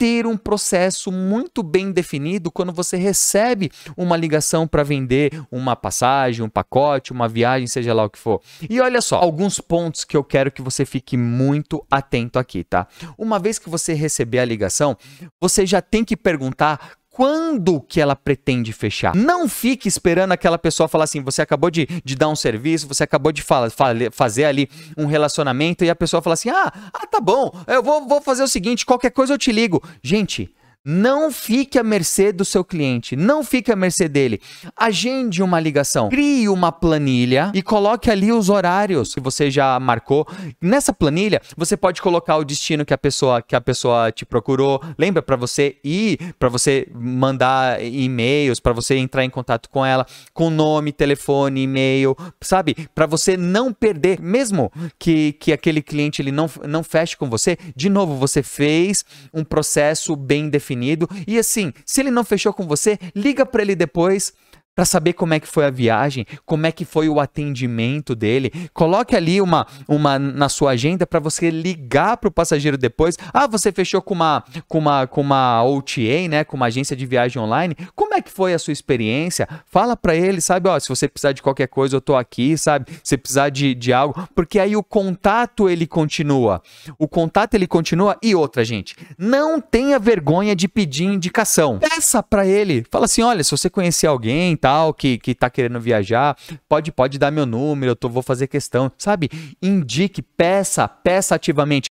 ter um processo muito bem definido quando você recebe uma ligação para vender uma passagem, um pacote, uma viagem, seja lá o que for. E olha só, alguns pontos que eu quero que você fique muito atento aqui, tá? Uma vez que você receber a ligação, você já tem que perguntar quando que ela pretende fechar. Não fique esperando aquela pessoa falar assim: você acabou de, de dar um serviço, você acabou de fala, fala, fazer ali um relacionamento e a pessoa fala assim: ah, ah tá bom, eu vou, vou fazer o seguinte, qualquer coisa eu te ligo. Gente, não fique à mercê do seu cliente, não fique à mercê dele. Agende uma ligação, crie uma planilha e coloque ali os horários que você já marcou. Nessa planilha, você pode colocar o destino que a pessoa que a pessoa te procurou, lembra para você ir, para você mandar e-mails, para você entrar em contato com ela, com nome, telefone, e-mail, sabe? Para você não perder, mesmo que, que aquele cliente ele não não feche com você, de novo você fez um processo bem definido definido. E assim, se ele não fechou com você, liga para ele depois para saber como é que foi a viagem, como é que foi o atendimento dele. Coloque ali uma, uma na sua agenda para você ligar para o passageiro depois. Ah, você fechou com uma com uma com uma OTA, né, com uma agência de viagem online. Como é que foi a sua experiência? Fala para ele, sabe, ó, se você precisar de qualquer coisa, eu tô aqui, sabe? Se precisar de, de algo, porque aí o contato ele continua. O contato ele continua e outra, gente, não tenha vergonha de pedir indicação. Peça para ele. Fala assim, olha, se você conhecer alguém, tá tal que, que tá querendo viajar, pode, pode dar meu número, eu tô, vou fazer questão, sabe? Indique, peça, peça ativamente.